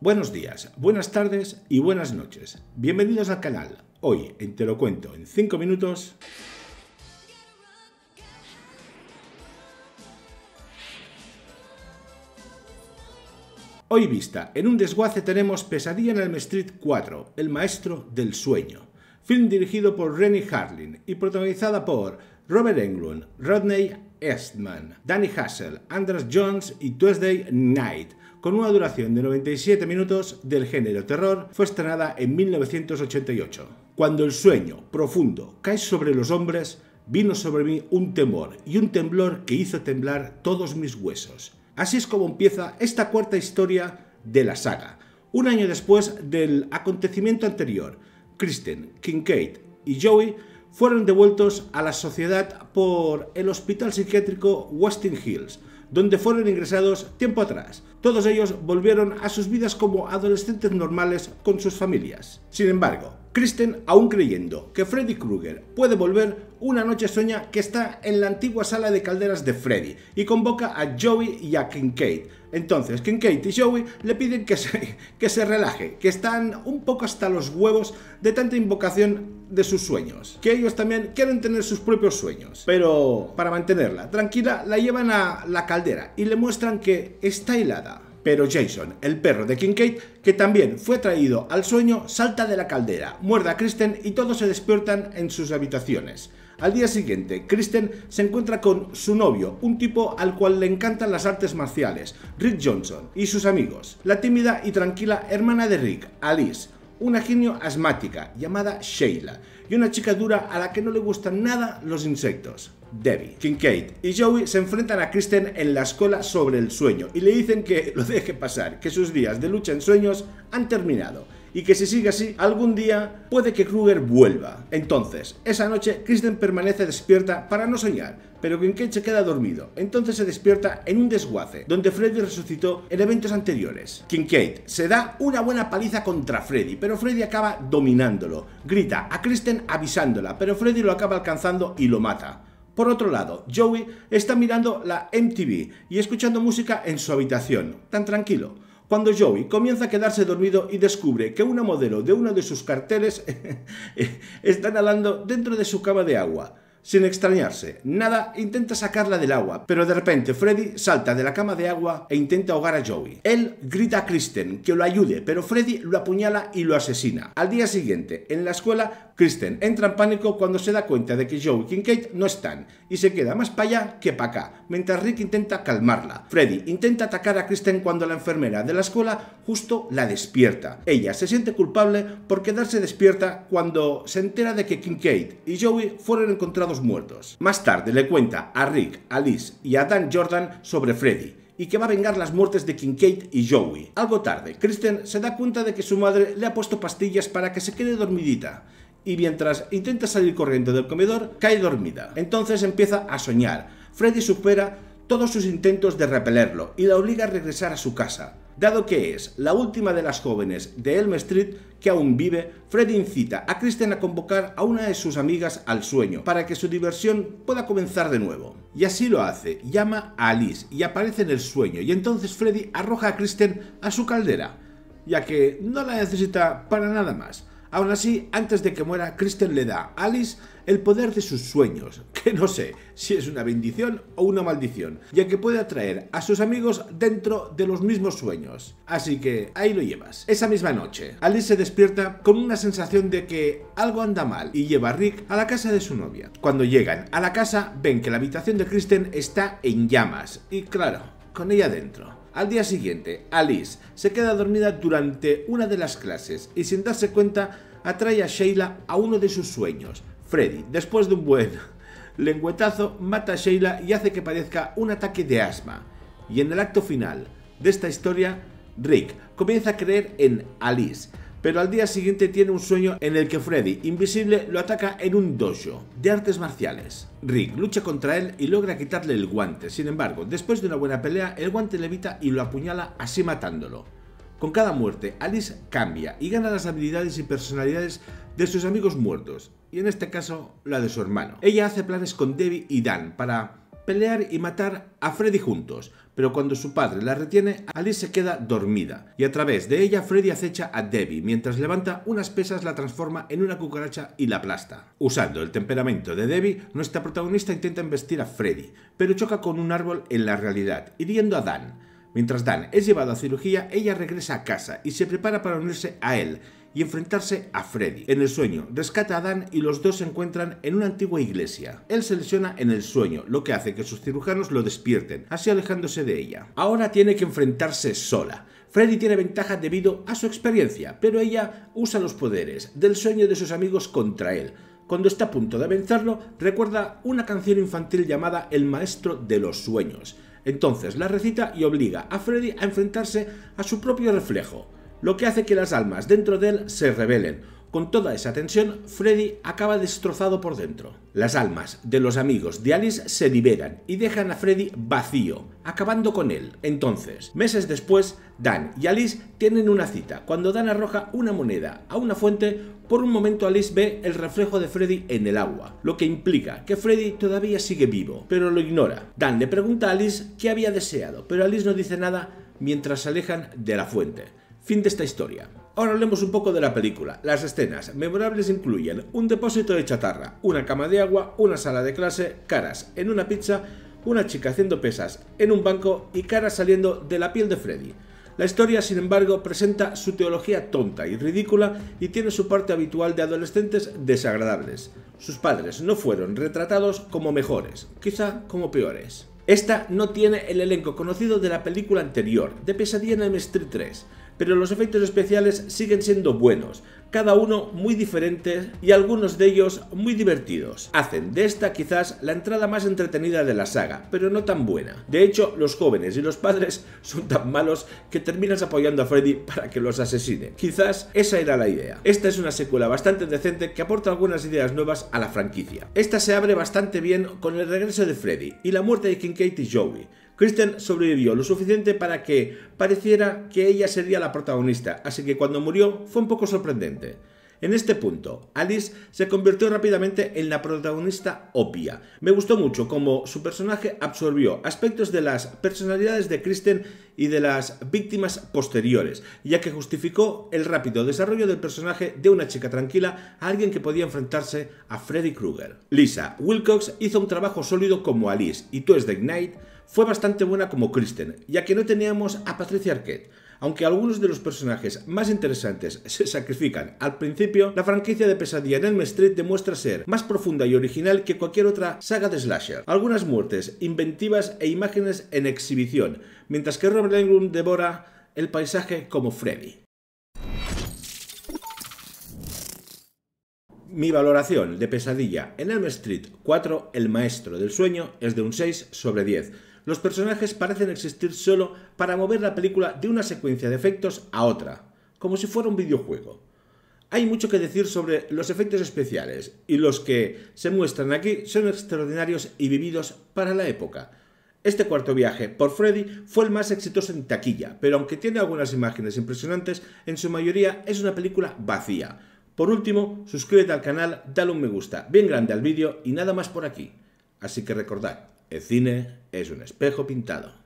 Buenos días, buenas tardes y buenas noches. Bienvenidos al canal. Hoy en Te lo cuento en 5 minutos. Hoy vista, en un desguace tenemos Pesadilla en el Street 4, El Maestro del Sueño. Film dirigido por Rennie Harling y protagonizada por Robert Englund, Rodney Eastman, Danny Hassel, Anders Jones y Tuesday Night con una duración de 97 minutos del género terror, fue estrenada en 1988. Cuando el sueño profundo cae sobre los hombres, vino sobre mí un temor y un temblor que hizo temblar todos mis huesos. Así es como empieza esta cuarta historia de la saga, un año después del acontecimiento anterior, Kristen, Kincaid y Joey fueron devueltos a la sociedad por el hospital psiquiátrico Westing Hills, donde fueron ingresados tiempo atrás. Todos ellos volvieron a sus vidas como adolescentes normales con sus familias. Sin embargo, Kristen, aún creyendo que Freddy Krueger puede volver, una noche sueña que está en la antigua sala de calderas de Freddy y convoca a Joey y a Kincaid. Entonces, Kincaid y Joey le piden que se, que se relaje, que están un poco hasta los huevos de tanta invocación de sus sueños, que ellos también quieren tener sus propios sueños. Pero para mantenerla tranquila, la llevan a la caldera y le muestran que está helada. Pero Jason, el perro de Kincaid, que también fue traído al sueño, salta de la caldera, muerde a Kristen y todos se despiertan en sus habitaciones. Al día siguiente, Kristen se encuentra con su novio, un tipo al cual le encantan las artes marciales, Rick Johnson, y sus amigos. La tímida y tranquila hermana de Rick, Alice, una genio asmática llamada Sheila y una chica dura a la que no le gustan nada los insectos. Debbie, Kincaid y Joey se enfrentan a Kristen en la escuela sobre el sueño y le dicen que lo deje pasar, que sus días de lucha en sueños han terminado y que si sigue así, algún día puede que Kruger vuelva. Entonces, esa noche, Kristen permanece despierta para no soñar, pero Kincaid se queda dormido. Entonces se despierta en un desguace, donde Freddy resucitó en eventos anteriores. Kincaid se da una buena paliza contra Freddy, pero Freddy acaba dominándolo. Grita a Kristen avisándola, pero Freddy lo acaba alcanzando y lo mata. Por otro lado, Joey está mirando la MTV y escuchando música en su habitación, tan tranquilo. Cuando Joey comienza a quedarse dormido y descubre que una modelo de uno de sus carteles está nadando dentro de su cama de agua, sin extrañarse, Nada intenta sacarla del agua, pero de repente Freddy salta de la cama de agua e intenta ahogar a Joey. Él grita a Kristen que lo ayude, pero Freddy lo apuñala y lo asesina. Al día siguiente, en la escuela, Kristen entra en pánico cuando se da cuenta de que Joey y Kate no están y se queda más para allá que para acá, mientras Rick intenta calmarla. Freddy intenta atacar a Kristen cuando la enfermera de la escuela justo la despierta. Ella se siente culpable por quedarse despierta cuando se entera de que Kate y Joey fueron encontrados muertos. Más tarde le cuenta a Rick, Alice y a Dan Jordan sobre Freddy, y que va a vengar las muertes de Kincaid y Joey. Algo tarde, Kristen se da cuenta de que su madre le ha puesto pastillas para que se quede dormidita, y mientras intenta salir corriendo del comedor, cae dormida. Entonces empieza a soñar. Freddy supera todos sus intentos de repelerlo y la obliga a regresar a su casa. Dado que es la última de las jóvenes de Elm Street que aún vive, Freddy incita a Kristen a convocar a una de sus amigas al sueño para que su diversión pueda comenzar de nuevo. Y así lo hace, llama a Alice y aparece en el sueño y entonces Freddy arroja a Kristen a su caldera, ya que no la necesita para nada más. Aún así, antes de que muera, Kristen le da a Alice el poder de sus sueños, que no sé si es una bendición o una maldición, ya que puede atraer a sus amigos dentro de los mismos sueños. Así que ahí lo llevas. Esa misma noche, Alice se despierta con una sensación de que algo anda mal y lleva a Rick a la casa de su novia. Cuando llegan a la casa, ven que la habitación de Kristen está en llamas y claro, con ella dentro. Al día siguiente, Alice se queda dormida durante una de las clases y sin darse cuenta atrae a Sheila a uno de sus sueños. Freddy, después de un buen lengüetazo, mata a Sheila y hace que parezca un ataque de asma. Y en el acto final de esta historia, Rick comienza a creer en Alice, pero al día siguiente tiene un sueño en el que Freddy, invisible, lo ataca en un dojo de artes marciales. Rick lucha contra él y logra quitarle el guante, sin embargo, después de una buena pelea, el guante levita y lo apuñala así matándolo. Con cada muerte, Alice cambia y gana las habilidades y personalidades de sus amigos muertos, y en este caso la de su hermano. Ella hace planes con Debbie y Dan para pelear y matar a Freddy juntos, pero cuando su padre la retiene, Alice se queda dormida, y a través de ella Freddy acecha a Debbie, mientras levanta unas pesas la transforma en una cucaracha y la aplasta. Usando el temperamento de Debbie, nuestra protagonista intenta embestir a Freddy, pero choca con un árbol en la realidad, hiriendo a Dan. Mientras Dan es llevado a cirugía, ella regresa a casa y se prepara para unirse a él, y enfrentarse a Freddy. En el sueño, rescata a Dan y los dos se encuentran en una antigua iglesia. Él se lesiona en el sueño, lo que hace que sus cirujanos lo despierten, así alejándose de ella. Ahora tiene que enfrentarse sola. Freddy tiene ventaja debido a su experiencia, pero ella usa los poderes del sueño de sus amigos contra él. Cuando está a punto de vencerlo, recuerda una canción infantil llamada El Maestro de los Sueños. Entonces la recita y obliga a Freddy a enfrentarse a su propio reflejo lo que hace que las almas dentro de él se rebelen. Con toda esa tensión, Freddy acaba destrozado por dentro. Las almas de los amigos de Alice se liberan y dejan a Freddy vacío, acabando con él. Entonces, meses después, Dan y Alice tienen una cita. Cuando Dan arroja una moneda a una fuente, por un momento Alice ve el reflejo de Freddy en el agua, lo que implica que Freddy todavía sigue vivo, pero lo ignora. Dan le pregunta a Alice qué había deseado, pero Alice no dice nada mientras se alejan de la fuente. Fin de esta historia. Ahora hablemos un poco de la película. Las escenas memorables incluyen un depósito de chatarra, una cama de agua, una sala de clase, caras en una pizza, una chica haciendo pesas en un banco y caras saliendo de la piel de Freddy. La historia, sin embargo, presenta su teología tonta y ridícula y tiene su parte habitual de adolescentes desagradables. Sus padres no fueron retratados como mejores, quizá como peores. Esta no tiene el elenco conocido de la película anterior, de Pesadilla en M Street 3, pero los efectos especiales siguen siendo buenos, cada uno muy diferente y algunos de ellos muy divertidos. Hacen de esta quizás la entrada más entretenida de la saga, pero no tan buena. De hecho, los jóvenes y los padres son tan malos que terminas apoyando a Freddy para que los asesine. Quizás esa era la idea. Esta es una secuela bastante decente que aporta algunas ideas nuevas a la franquicia. Esta se abre bastante bien con el regreso de Freddy y la muerte de Katie y Joey Kristen sobrevivió lo suficiente para que pareciera que ella sería la protagonista, así que cuando murió fue un poco sorprendente. En este punto, Alice se convirtió rápidamente en la protagonista opia. Me gustó mucho cómo su personaje absorbió aspectos de las personalidades de Kristen y de las víctimas posteriores, ya que justificó el rápido desarrollo del personaje de una chica tranquila a alguien que podía enfrentarse a Freddy Krueger. Lisa Wilcox hizo un trabajo sólido como Alice y de Night fue bastante buena como Kristen, ya que no teníamos a Patricia Arquette. Aunque algunos de los personajes más interesantes se sacrifican al principio, la franquicia de Pesadilla en Elm Street demuestra ser más profunda y original que cualquier otra saga de slasher. Algunas muertes, inventivas e imágenes en exhibición, mientras que Robert Englund devora el paisaje como Freddy. Mi valoración de Pesadilla en Elm Street 4, El Maestro del Sueño, es de un 6 sobre 10 los personajes parecen existir solo para mover la película de una secuencia de efectos a otra, como si fuera un videojuego. Hay mucho que decir sobre los efectos especiales, y los que se muestran aquí son extraordinarios y vividos para la época. Este cuarto viaje por Freddy fue el más exitoso en taquilla, pero aunque tiene algunas imágenes impresionantes, en su mayoría es una película vacía. Por último, suscríbete al canal, dale un me gusta bien grande al vídeo y nada más por aquí. Así que recordad, el cine es un espejo pintado.